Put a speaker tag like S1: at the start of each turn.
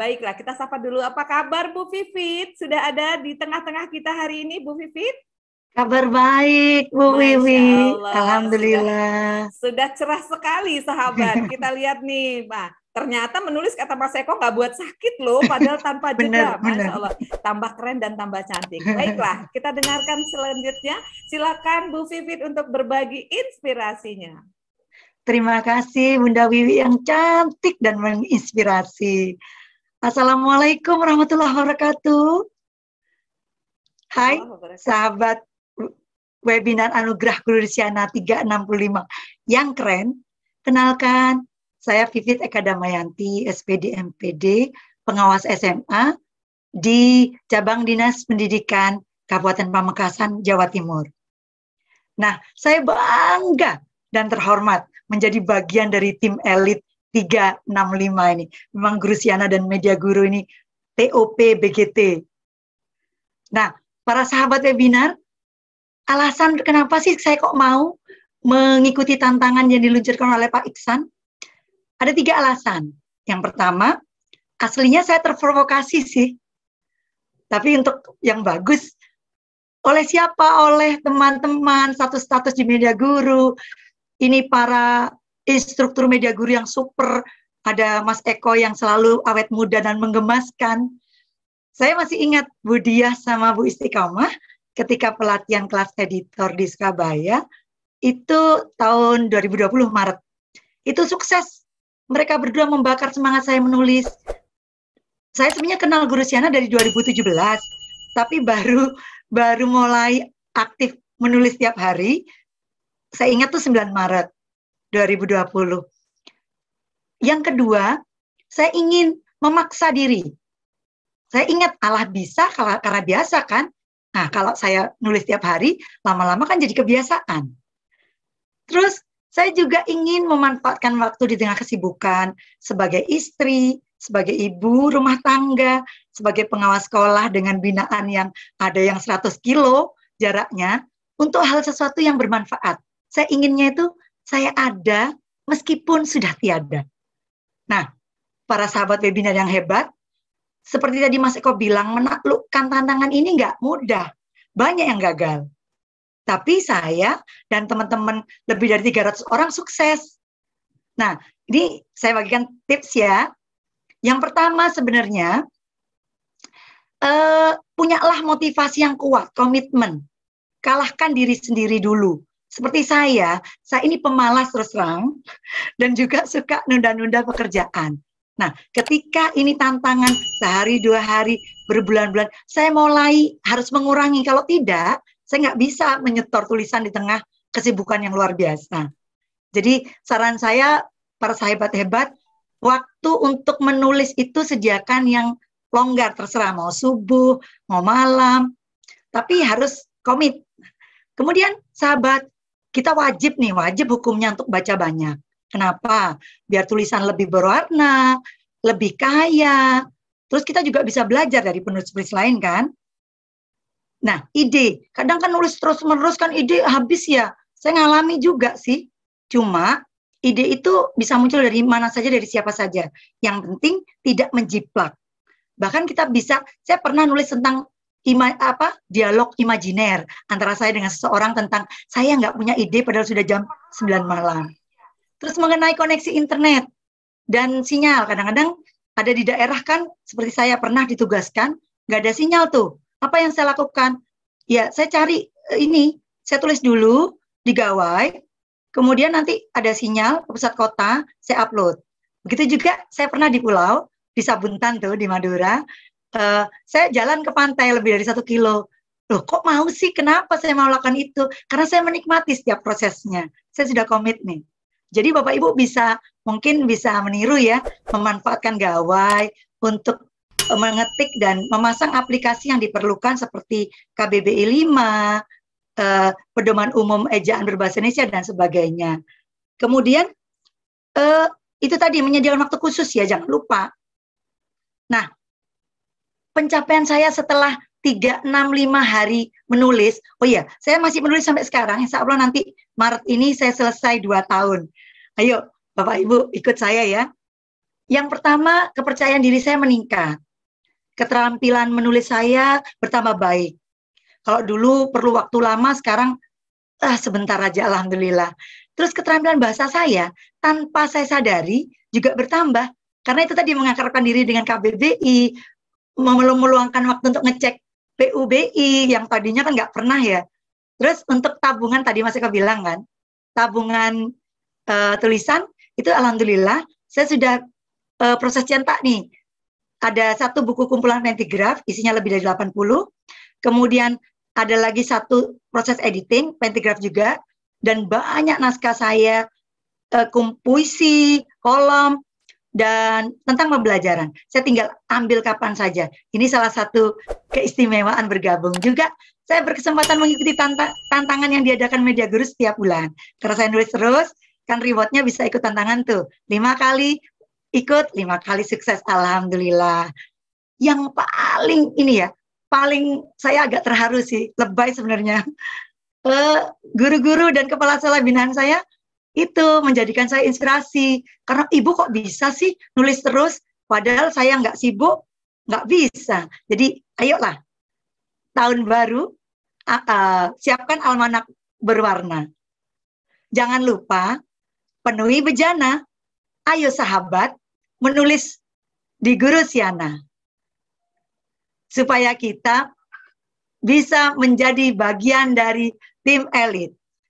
S1: Baiklah, kita sapa dulu. Apa kabar Bu Vivit? Sudah ada di tengah-tengah kita hari ini, Bu Vivit? Kabar baik, Bu Wiwi. Alhamdulillah. Sudah, sudah cerah sekali, sahabat. Kita lihat nih, Pak. Ternyata menulis kata Mas Eko nggak buat sakit loh, padahal tanpa jeda. benar Masya Allah, tambah keren dan tambah cantik. Baiklah, kita dengarkan selanjutnya. Silakan Bu Vivit untuk berbagi inspirasinya. Terima kasih Bunda Wiwi yang cantik dan menginspirasi. Assalamualaikum warahmatullahi wabarakatuh. Hai, sahabat webinar Anugerah Guru puluh 365. Yang keren, kenalkan saya Vivit Eka Damayanti, SPD MPD, pengawas SMA di Cabang Dinas Pendidikan Kabupaten Pamekasan, Jawa Timur. Nah, saya bangga dan terhormat menjadi bagian dari tim elit 365 ini. Memang Guru dan Media Guru ini TOP BGT. Nah, para sahabat webinar, alasan kenapa sih saya kok mau mengikuti tantangan yang diluncurkan oleh Pak Iksan? Ada tiga alasan. Yang pertama, aslinya saya terprovokasi sih. Tapi untuk yang bagus, oleh siapa? Oleh teman-teman, status-status di media guru, ini para instruktur eh, media guru yang super, ada Mas Eko yang selalu awet muda dan menggemaskan. Saya masih ingat Bu Diah sama Bu Istiqomah ketika pelatihan kelas editor di Surabaya itu tahun 2020 Maret. Itu sukses. Mereka berdua membakar semangat saya menulis. Saya sebenarnya kenal Guru Siana dari 2017, tapi baru baru mulai aktif menulis tiap hari. Saya ingat tuh 9 Maret. 2020. Yang kedua, saya ingin memaksa diri. Saya ingat Allah bisa kalau karena biasa kan. Nah, kalau saya nulis tiap hari, lama-lama kan jadi kebiasaan. Terus saya juga ingin memanfaatkan waktu di tengah kesibukan sebagai istri, sebagai ibu rumah tangga, sebagai pengawas sekolah dengan binaan yang ada yang 100 kilo jaraknya untuk hal sesuatu yang bermanfaat. Saya inginnya itu saya ada meskipun sudah tiada. Nah, para sahabat webinar yang hebat, seperti tadi Mas Eko bilang, menaklukkan tantangan ini nggak mudah. Banyak yang gagal. Tapi saya dan teman-teman lebih dari 300 orang sukses. Nah, ini saya bagikan tips ya. Yang pertama sebenarnya, eh, punyalah motivasi yang kuat, komitmen. Kalahkan diri sendiri dulu seperti saya, saya ini pemalas terus terang dan juga suka nunda-nunda pekerjaan. Nah, ketika ini tantangan sehari dua hari berbulan-bulan, saya mulai harus mengurangi. Kalau tidak, saya nggak bisa menyetor tulisan di tengah kesibukan yang luar biasa. Jadi saran saya para sahabat hebat, waktu untuk menulis itu sediakan yang longgar terserah mau subuh, mau malam, tapi harus komit. Kemudian sahabat kita wajib nih, wajib hukumnya untuk baca banyak. Kenapa? Biar tulisan lebih berwarna, lebih kaya. Terus kita juga bisa belajar dari penulis-penulis lain kan? Nah, ide. Kadang kan nulis terus-menerus kan ide habis ya. Saya ngalami juga sih. Cuma ide itu bisa muncul dari mana saja, dari siapa saja. Yang penting tidak menjiplak. Bahkan kita bisa, saya pernah nulis tentang ima, apa dialog imajiner antara saya dengan seseorang tentang saya nggak punya ide padahal sudah jam 9 malam. Terus mengenai koneksi internet dan sinyal, kadang-kadang ada di daerah kan seperti saya pernah ditugaskan nggak ada sinyal tuh. Apa yang saya lakukan? Ya saya cari eh, ini, saya tulis dulu di gawai, kemudian nanti ada sinyal ke pusat kota, saya upload. Begitu juga saya pernah di pulau, di Sabuntan tuh di Madura, uh, saya jalan ke pantai lebih dari satu kilo. Loh kok mau sih? Kenapa saya mau lakukan itu? Karena saya menikmati setiap prosesnya. Saya sudah komit nih. Jadi Bapak Ibu bisa mungkin bisa meniru ya, memanfaatkan gawai untuk eh, mengetik dan memasang aplikasi yang diperlukan seperti KBBI 5, eh, pedoman umum ejaan berbahasa Indonesia dan sebagainya. Kemudian eh, itu tadi menyediakan waktu khusus ya, jangan lupa. Nah, pencapaian saya setelah 365 hari menulis. Oh iya, saya masih menulis sampai sekarang. Insya Allah nanti Maret ini saya selesai 2 tahun. Ayo, Bapak Ibu ikut saya ya. Yang pertama, kepercayaan diri saya meningkat. Keterampilan menulis saya bertambah baik. Kalau dulu perlu waktu lama, sekarang ah sebentar aja alhamdulillah. Terus keterampilan bahasa saya tanpa saya sadari juga bertambah karena itu tadi mengakarkan diri dengan KBBI, mau meluangkan waktu untuk ngecek PUBI yang tadinya kan nggak pernah ya. Terus untuk tabungan tadi masih kebilang kan, tabungan uh, tulisan itu alhamdulillah saya sudah uh, proses cetak nih. Ada satu buku kumpulan pentigraf isinya lebih dari 80. Kemudian ada lagi satu proses editing pentigraf juga dan banyak naskah saya uh, puisi, kolom dan tentang pembelajaran. Saya tinggal ambil kapan saja. Ini salah satu keistimewaan bergabung juga. Saya berkesempatan mengikuti tantangan yang diadakan Media Guru setiap bulan. Karena saya nulis terus, kan rewardnya bisa ikut tantangan tuh. Lima kali ikut, lima kali sukses. Alhamdulillah. Yang paling ini ya, paling saya agak terharu sih, lebay sebenarnya. Eh, guru-guru guru dan kepala sekolah binaan saya itu menjadikan saya inspirasi karena ibu kok bisa sih nulis terus padahal saya nggak sibuk nggak bisa jadi ayolah tahun baru uh, uh, siapkan almanak berwarna jangan lupa penuhi bejana ayo sahabat menulis di guru Siana supaya kita bisa menjadi bagian dari tim elit